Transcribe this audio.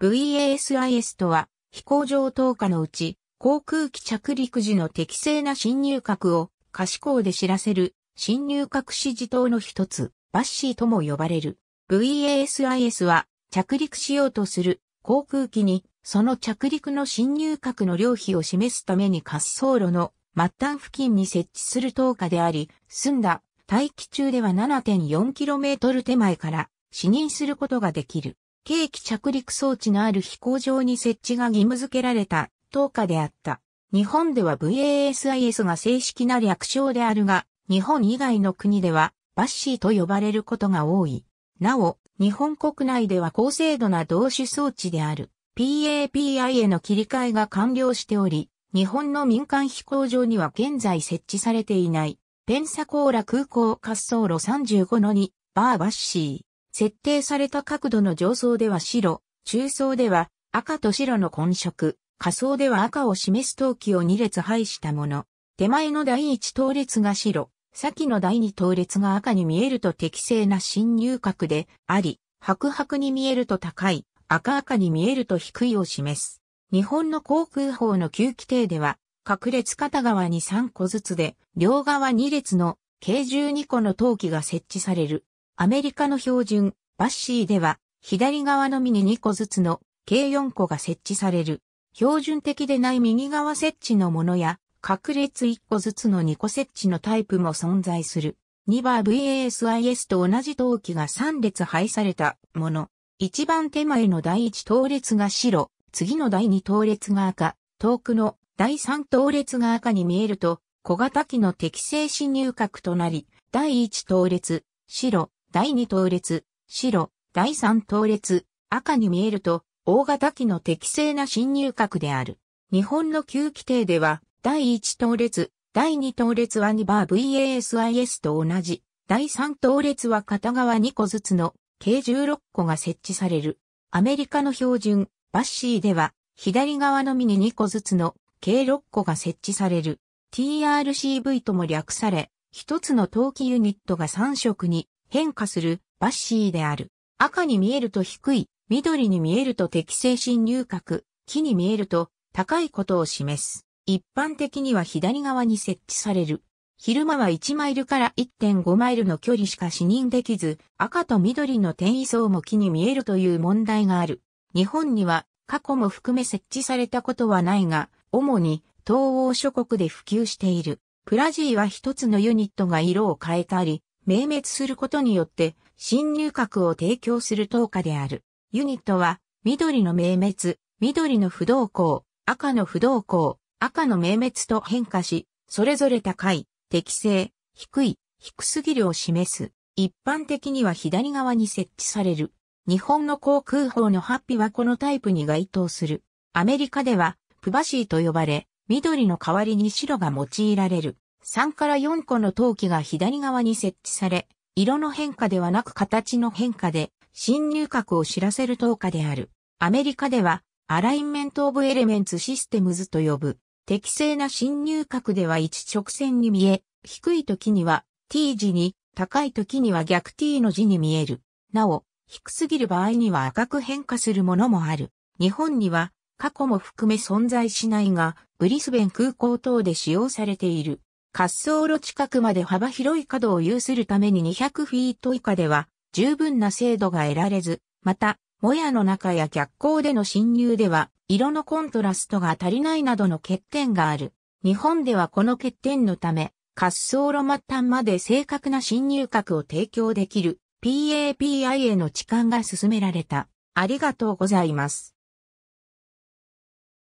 VASIS とは、飛行場投下のうち、航空機着陸時の適正な侵入角を可視光で知らせる侵入角指示灯の一つ、バッシーとも呼ばれる。VASIS は着陸しようとする航空機にその着陸の侵入角の量比を示すために滑走路の末端付近に設置する灯火であり、済んだ大気中では 7.4km 手前から視認することができる。計器着陸装置のある飛行場に設置が義務付けられた、等価であった。日本では VASIS が正式な略称であるが、日本以外の国ではバッシーと呼ばれることが多い。なお、日本国内では高精度な同種装置である PAPI への切り替えが完了しており、日本の民間飛行場には現在設置されていない、ペンサコーラ空港滑走路35の2、バーバッシー。設定された角度の上層では白、中層では赤と白の混色、下層では赤を示す陶器を2列配したもの。手前の第1等列が白、先の第2等列が赤に見えると適正な侵入角であり、白白に見えると高い、赤赤に見えると低いを示す。日本の航空法の旧規定では、各列片側に3個ずつで、両側2列の計12個の陶器が設置される。アメリカの標準、バッシーでは、左側のみに2個ずつの計4個が設置される。標準的でない右側設置のものや、各列1個ずつの2個設置のタイプも存在する。2番 VASIS と同じ陶器が3列配されたもの。一番手前の第1等列が白、次の第2等列が赤、遠くの第3等列が赤に見えると、小型機の適正侵入角となり、第1等列、白、第2等列、白、第3等列、赤に見えると、大型機の適正な侵入角である。日本の旧規定では、第1等列、第2等列は2バー VASIS と同じ、第3等列は片側2個ずつの計16個が設置される。アメリカの標準、バッシーでは、左側のみに2個ずつの計6個が設置される。TRCV とも略され、一つの陶器ユニットが3色に変化するバッシーである。赤に見えると低い、緑に見えると適正侵入角、木に見えると高いことを示す。一般的には左側に設置される。昼間は1マイルから1.5マイルの距離しか視認できず、赤と緑の転移層も木に見えるという問題がある。日本には過去も含め設置されたことはないが、主に東欧諸国で普及している。プラジーは一つのユニットが色を変えたり、明滅することによって、新入閣を提供する党下である。ユニットは、緑の明滅、緑の不動校、赤の不動校、赤の明滅と変化し、それぞれ高い、適正、低い、低すぎるを示す。一般的には左側に設置される。日本の航空法の8匹はこのタイプに該当する。アメリカでは、プバシーと呼ばれ、緑の代わりに白が用いられる。3から4個の陶器が左側に設置され、色の変化ではなく形の変化で新入閣を知らせる灯火である。アメリカではアラインメントオブエレメンツシステムズと呼ぶ。適正な新入閣では一直線に見え、低い時には T 字に、高い時には逆 T の字に見える。なお、低すぎる場合には赤く変化するものもある。日本には過去も含め存在しないが、ブリスベン空港等で使用されている。滑走路近くまで幅広い角を有するために200フィート以下では十分な精度が得られず、また、もやの中や逆光での侵入では、色のコントラストが足りないなどの欠点がある。日本ではこの欠点のため、滑走路末端まで正確な侵入角を提供できる PAPI への置換が進められた。ありがとうございます。